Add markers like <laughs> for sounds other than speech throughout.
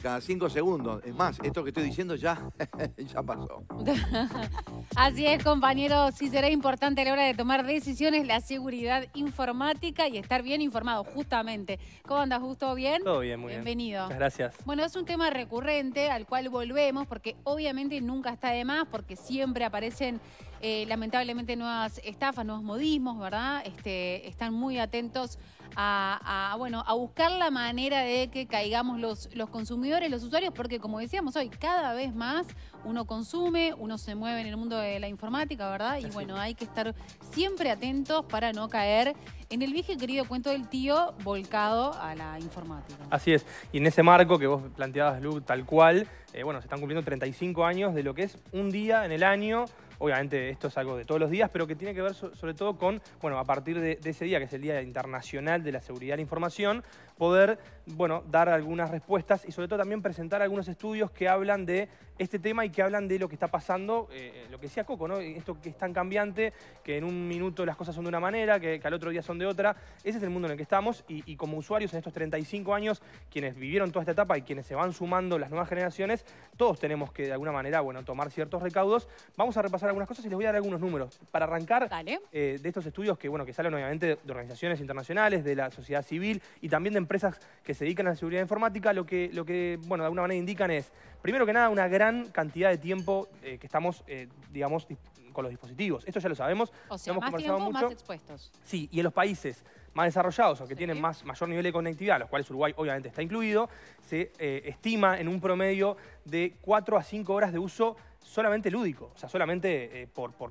cada cinco segundos. Es más, esto que estoy diciendo ya, <laughs> pasó. <laughs> Así es, compañero Sí será importante a la hora de tomar decisiones la seguridad informática y estar bien informado, justamente. ¿Cómo andas, Justo? ¿Bien? Todo bien, muy bien. Bienvenido. Gracias. Bueno, es un tema recurrente al cual volvemos porque obviamente nunca está de más porque siempre aparecen eh, lamentablemente nuevas estafas, nuevos modismos, ¿verdad? Este, están muy atentos a, bueno, a buscar la manera de que caigamos los, consumidores, los usuarios, porque como decíamos hoy, cada vez más uno consume, uno se mueve en el mundo de la informática, ¿verdad? Y bueno, hay que estar siempre atentos para no caer en el viejo querido cuento del tío volcado a la informática. Así es, y en ese marco que vos planteabas, Lu, tal cual, eh, bueno, se están cumpliendo 35 años de lo que es un día en el año Obviamente esto es algo de todos los días, pero que tiene que ver sobre todo con, bueno, a partir de ese día, que es el Día Internacional de la Seguridad de la Información, poder bueno, dar algunas respuestas y sobre todo también presentar algunos estudios que hablan de este tema y que hablan de lo que está pasando, eh, lo que decía Coco, ¿no? esto que es tan cambiante, que en un minuto las cosas son de una manera, que, al otro día son de otra. Ese es el mundo en el que estamos y, como usuarios en estos 35 años, quienes vivieron toda esta etapa y quienes se van sumando las nuevas generaciones, todos tenemos que de alguna manera bueno, tomar ciertos recaudos. Vamos a repasar algunas cosas y les voy a dar algunos números. Para arrancar eh, de estos estudios que, bueno, que salen obviamente de organizaciones internacionales, de la sociedad civil y también de empresas que se dedican a la seguridad informática, lo que, lo que bueno, de alguna manera indican es, primero que nada, una gran cantidad de tiempo eh, que estamos, eh, digamos, con los dispositivos. Esto ya lo sabemos. O sea, más tiempo, más expuestos. Sí, y en los países más desarrollados o que tienen más, mayor nivel de conectividad, los cuales Uruguay obviamente está incluido, se eh, estima en un promedio de 4 a 5 horas de uso solamente lúdico, o sea, solamente eh, por, por,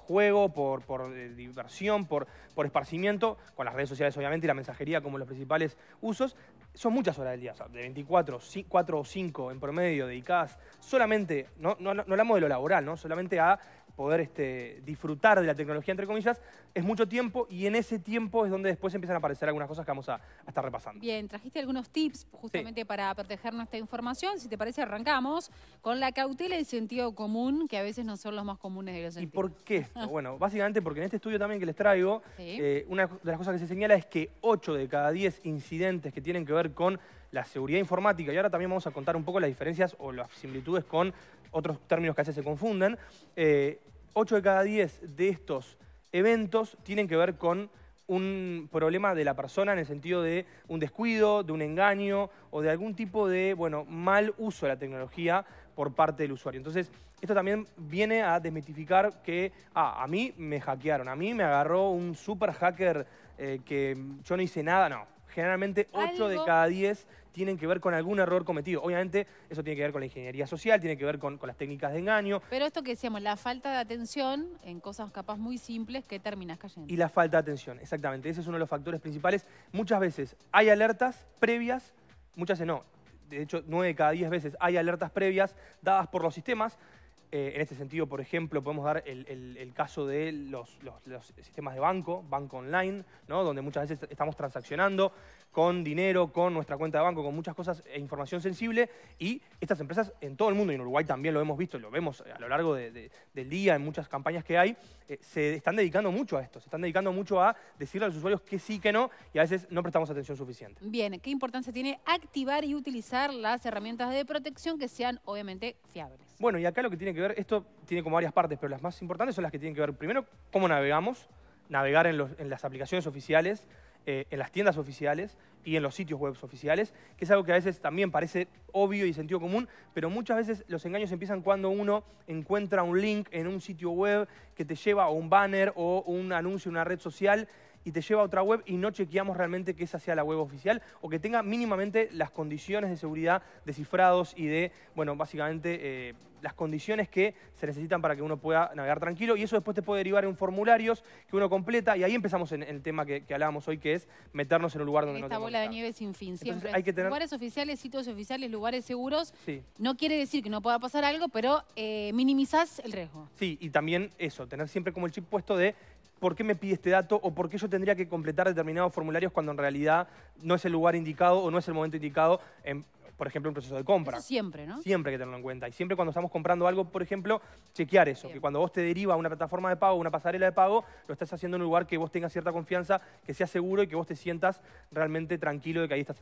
juego, por, por eh, diversión, por, por esparcimiento, con las redes sociales obviamente y la mensajería como los principales usos, son muchas horas del día, o sea, de 24, 4 o 5 en promedio dedicadas solamente, no, no, no hablamos de lo laboral, ¿no? solamente a poder este, disfrutar de la tecnología, entre comillas, es mucho tiempo y en ese tiempo es donde después empiezan a aparecer algunas cosas que vamos a, estar repasando. Bien, trajiste algunos tips justamente para proteger nuestra información. Si te parece, arrancamos con la cautela y sentido común, que a veces no son los más comunes de los sentidos. ¿Y por qué <laughs> bueno, básicamente porque en este estudio también que les traigo, eh, una de las cosas que se señala es que 8 de cada 10 incidentes que tienen que ver con la seguridad informática, y ahora también vamos a contar un poco las diferencias o las similitudes con otros términos que a veces se confunden, 8 eh, de cada 10 de estos eventos tienen que ver con un problema de la persona en el sentido de un descuido, de un engaño o de algún tipo de bueno, mal uso de la tecnología por parte del usuario. Entonces, esto también viene a desmitificar que ah, a mí me hackearon, a mí me agarró un super hacker eh, que yo no hice nada, no. Generalmente 8 de cada 10 tienen que ver con algún error cometido. Obviamente, eso tiene que ver con la ingeniería social, tiene que ver con, las técnicas de engaño. Pero esto que decíamos, la falta de atención en cosas capaz muy simples que terminas cayendo. Y la falta de atención, exactamente. Ese es uno de los factores principales. Muchas veces hay alertas previas, muchas veces no. De hecho, nueve de cada diez veces hay alertas previas dadas por los sistemas. Eh, en este sentido, por ejemplo, podemos dar el, caso de los, sistemas de banco, banco online, ¿no? donde muchas veces estamos transaccionando con dinero, con nuestra cuenta de banco, con muchas cosas e información sensible. Y estas empresas en todo el mundo, y en Uruguay también lo hemos visto, lo vemos a lo largo del día en muchas campañas que hay, eh, se están dedicando mucho a esto, se están dedicando mucho a decirle a los usuarios que sí, que no, y a veces no prestamos atención suficiente. Bien, ¿qué importancia tiene activar y utilizar las herramientas de protección que sean obviamente fiables? Bueno, y acá lo que tiene que ver, esto tiene como varias partes, pero las más importantes son las que tienen que ver primero cómo navegamos, navegar en las aplicaciones oficiales, eh, en las tiendas oficiales y en los sitios web oficiales, que es algo que a veces también parece obvio y sentido común, pero muchas veces los engaños empiezan cuando uno encuentra un link en un sitio web que te lleva a un banner o un anuncio en una red social y te lleva a otra web y no chequeamos realmente que esa sea la web oficial o que tenga mínimamente las condiciones de seguridad de cifrados y de, bueno, básicamente eh, las condiciones que se necesitan para que uno pueda navegar tranquilo y eso después te puede derivar en formularios que uno completa y ahí empezamos en, el tema que, hablábamos hoy que es meternos en un lugar donde Esta bola de nieve sin fin, siempre. hay que tener... Lugares oficiales, sitios oficiales, lugares seguros. Sí. No quiere decir que no pueda pasar algo, pero eh, minimizás el riesgo. Sí, y también eso, tener siempre como el chip puesto de por qué me pide este dato o por qué yo tendría que completar determinados formularios cuando en realidad no es el lugar indicado o no es el momento indicado en por ejemplo, un proceso de compra. siempre, ¿no? Siempre hay que tenerlo en cuenta. Y siempre cuando estamos comprando algo, por ejemplo, chequear eso. Que cuando vos te deriva a una plataforma de pago, una pasarela de pago, lo estás haciendo en un lugar que vos tengas cierta confianza, que sea seguro y que vos te sientas realmente tranquilo de que ahí estás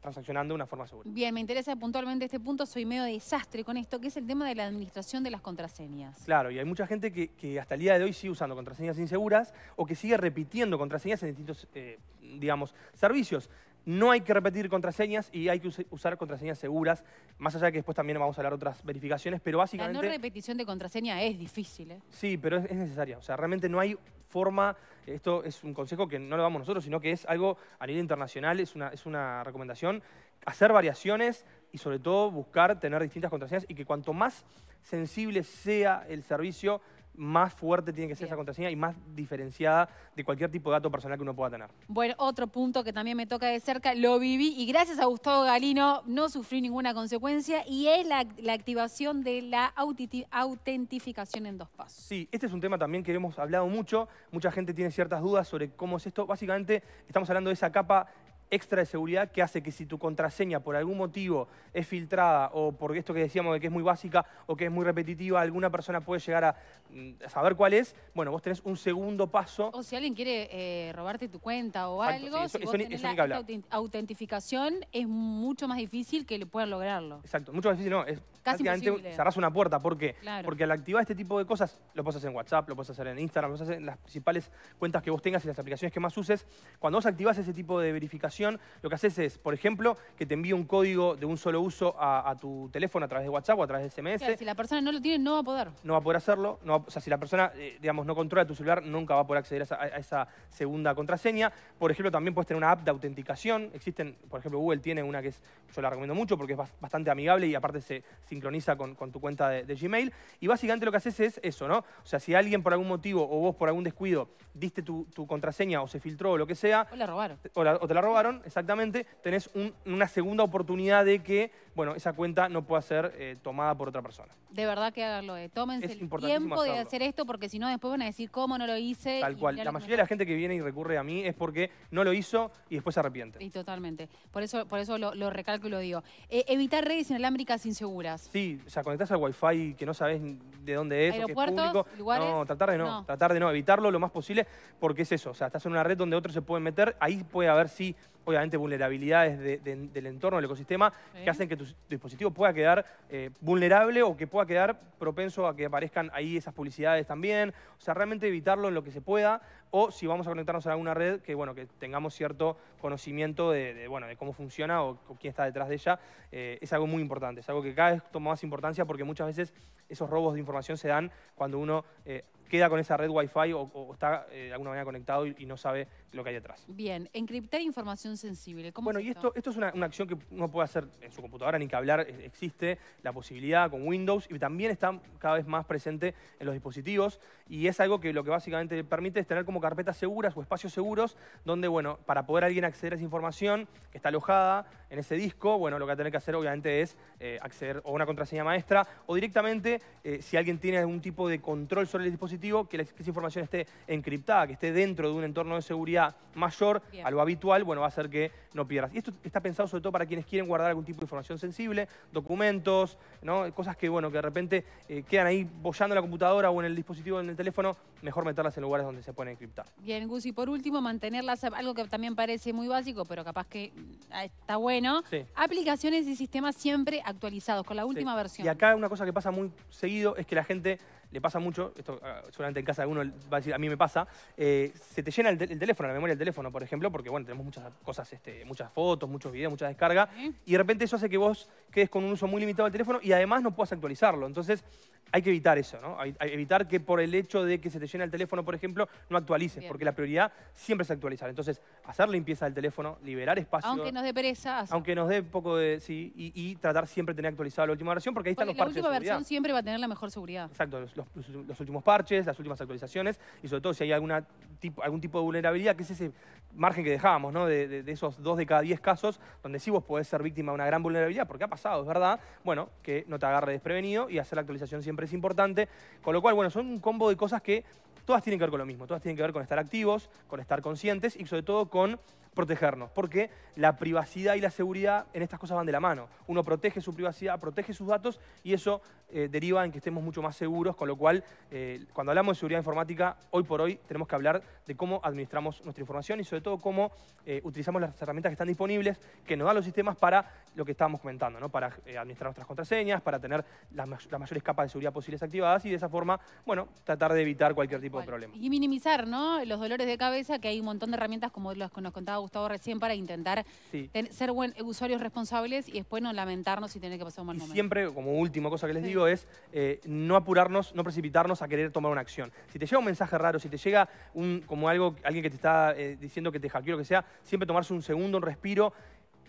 transaccionando de una forma segura. Bien, me interesa puntualmente este punto. Soy medio desastre con esto, que es el tema de la administración de las contraseñas. Claro, y hay mucha gente que, hasta el día de hoy sigue usando contraseñas inseguras o que sigue repitiendo contraseñas en distintos, eh, digamos, servicios. No hay que repetir contraseñas y hay que usar contraseñas seguras, más allá de que después también vamos a hablar otras verificaciones, pero básicamente... La no repetición de contraseña es difícil, ¿eh? Sí, pero es, es necesaria. O sea, realmente no hay forma, esto es un consejo que no lo damos nosotros, sino que es algo a nivel internacional, es una, es una recomendación, hacer variaciones y sobre todo buscar tener distintas contraseñas y que cuanto más sensible sea el servicio, más fuerte tiene que ser esa contraseña y más diferenciada de cualquier tipo de dato personal que uno pueda tener. Bueno, otro punto que también me toca de cerca, lo viví y gracias a Gustavo Galino no sufrí ninguna consecuencia y es la, la activación de la autentificación en dos pasos. Sí, este es un tema también que hemos hablado mucho, mucha gente tiene ciertas dudas sobre cómo es esto. Básicamente estamos hablando de esa capa extra de seguridad que hace que si tu contraseña por algún motivo es filtrada o por esto que decíamos de que es muy básica o que es muy repetitiva, alguna persona puede llegar a, mm, saber cuál es, bueno, vos tenés un segundo paso. O si alguien quiere eh, robarte tu cuenta o algo, si vos la, autentificación es mucho más difícil que puedan lograrlo. Exacto, mucho más difícil no, es Casi imposible. cerrás una puerta. ¿Por qué? Porque al activar este tipo de cosas, lo puedes hacer en WhatsApp, lo puedes hacer en Instagram, lo puedes hacer en las principales cuentas que vos tengas y las aplicaciones que más uses. Cuando vos activás ese tipo de verificación, lo que haces es, por ejemplo, que te envíe un código de un solo uso a, tu teléfono a través de WhatsApp o a través de SMS. si la persona no lo tiene, no va a poder. No va a poder hacerlo. o sea, si la persona, eh, digamos, no controla tu celular, nunca va a poder acceder a esa, segunda contraseña. Por ejemplo, también puedes tener una app de autenticación. Existen, por ejemplo, Google tiene una que es, yo la recomiendo mucho porque es bastante amigable y aparte se, sincroniza con, tu cuenta de, Gmail. Y básicamente lo que haces es eso, ¿no? O sea, si alguien por algún motivo o vos por algún descuido diste tu, contraseña o se filtró o lo que sea. O la robaron. O, te la robaron, exactamente. Tenés una segunda oportunidad de que, bueno, esa cuenta no pueda ser eh, tomada por otra persona. De verdad que háganlo. Eh. Tómense es el tiempo de hacer esto porque si no después van a decir cómo no lo hice. Tal cual. La mayoría de la gente que viene y recurre a mí es porque no lo hizo y después se arrepiente. Y totalmente. Por eso, por eso lo, recalco y lo digo. Eh, evitar redes inalámbricas inseguras. Sí, o sea, conectás al wifi que no sabes de dónde es, que es público. no, tratar de no, tratar de no, evitarlo lo más posible, porque es eso, o sea, estás en una red donde otros se pueden meter, ahí puede haber sí obviamente vulnerabilidades del entorno, del ecosistema, que hacen que tu dispositivo pueda quedar eh, vulnerable o que pueda quedar propenso a que aparezcan ahí esas publicidades también. O sea, realmente evitarlo en lo que se pueda o si vamos a conectarnos a alguna red, que bueno, que tengamos cierto conocimiento de, bueno, de cómo funciona o, quién está detrás de ella, eh, es algo muy importante, es algo que cada vez toma más importancia porque muchas veces esos robos de información se dan cuando uno eh, queda con esa red Wi-Fi o, está eh, de alguna manera conectado y, no sabe lo que hay atrás. Bien, encriptar información sensible. ¿Cómo bueno, y esto, esto es una, acción que uno puede hacer en su computadora, ni que hablar, existe la posibilidad con Windows y también está cada vez más presente en los dispositivos y es algo que lo que básicamente permite es tener como carpetas seguras o espacios seguros donde, bueno, para poder alguien acceder a esa información que está alojada en ese disco, bueno, lo que va a tener que hacer obviamente es eh, acceder o a una contraseña maestra o directamente eh, si alguien tiene algún tipo de control sobre el dispositivo que esa información esté encriptada, que esté dentro de un entorno de seguridad mayor a lo habitual, bueno, va a hacer que no pierdas. Y esto está pensado sobre todo para quienes quieren guardar algún tipo de información sensible, documentos, ¿no? cosas que, bueno, que de repente eh, quedan ahí bollando en la computadora o en el dispositivo, en el teléfono, mejor meterlas en lugares donde se pueden encriptar. Bien, Gus, y por último, mantenerlas, algo que también parece muy básico, pero capaz que ah, está bueno, aplicaciones y sistemas siempre actualizados, con la última versión. Y acá una cosa que pasa muy seguido es que la gente le pasa mucho, esto ah, seguramente en casa alguno va a decir, a mí me pasa, eh, se te llena el, teléfono, la memoria del teléfono, por ejemplo, porque bueno, tenemos muchas cosas, este, muchas fotos, muchos videos, muchas descargas, y de repente eso hace que vos quedes con un uso muy limitado del teléfono y además no puedas actualizarlo. Entonces, hay que evitar eso, ¿no? evitar que por el hecho de que se te llena el teléfono, por ejemplo, no actualices, porque la prioridad siempre es actualizar. Entonces, hacer limpieza del teléfono, liberar espacio. Aunque nos dé pereza. Aunque nos dé poco de... Sí, y, tratar siempre de tener actualizado la última versión, porque ahí están los parches de la última versión siempre va a tener la mejor seguridad. Exacto, los, últimos parches, las últimas actualizaciones, y sobre todo si hay algún tipo de vulnerabilidad, que es ese margen que dejábamos, ¿no? de esos dos de cada diez casos, donde sí vos podés ser víctima de una gran vulnerabilidad, porque ha pasado, es verdad, bueno, que no te agarre desprevenido y hacer la actualización siempre es importante. Con lo cual, bueno, son un combo de cosas que todas tienen que ver con lo mismo. Todas tienen que ver con estar activos, con estar conscientes y sobre todo con protegernos, porque la privacidad y la seguridad en estas cosas van de la mano. Uno protege su privacidad, protege sus datos y eso eh, deriva en que estemos mucho más seguros, con lo cual eh, cuando hablamos de seguridad informática, hoy por hoy tenemos que hablar de cómo administramos nuestra información y sobre todo cómo eh, utilizamos las herramientas que están disponibles, que nos dan los sistemas para lo que estábamos comentando, para administrar nuestras contraseñas, para tener las, mayores capas de seguridad posibles activadas y de esa forma, bueno, tratar de evitar cualquier tipo de problema. Y minimizar ¿no? los dolores de cabeza, que hay un montón de herramientas como las que nos contaba gustado Gustavo recién, para intentar ser buen, usuarios responsables y después no lamentarnos y tener que pasar un mal y Siempre, como última cosa que les digo, es eh, no apurarnos, no precipitarnos a querer tomar una acción. Si te llega un mensaje raro, si te llega un, como algo, alguien que te está eh, diciendo que te hackeó, lo que sea, siempre tomarse un segundo, un respiro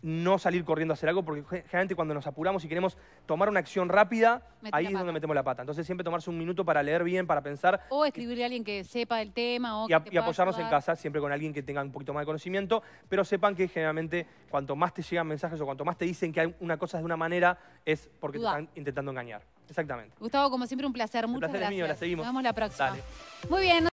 no salir corriendo a hacer algo, porque generalmente cuando nos apuramos y queremos tomar una acción rápida, ahí es donde metemos la pata. Entonces siempre tomarse un minuto para leer bien, para pensar. O escribirle a alguien que sepa el tema. y, apoyarnos en casa, siempre con alguien que tenga un poquito más de conocimiento, pero sepan que generalmente cuanto más te llegan mensajes o cuanto más te dicen que hay una cosa de una manera, es porque te están intentando engañar. Exactamente. Gustavo, como siempre, un placer. Muchas placer mío, la seguimos. Nos vemos la próxima. Muy bien.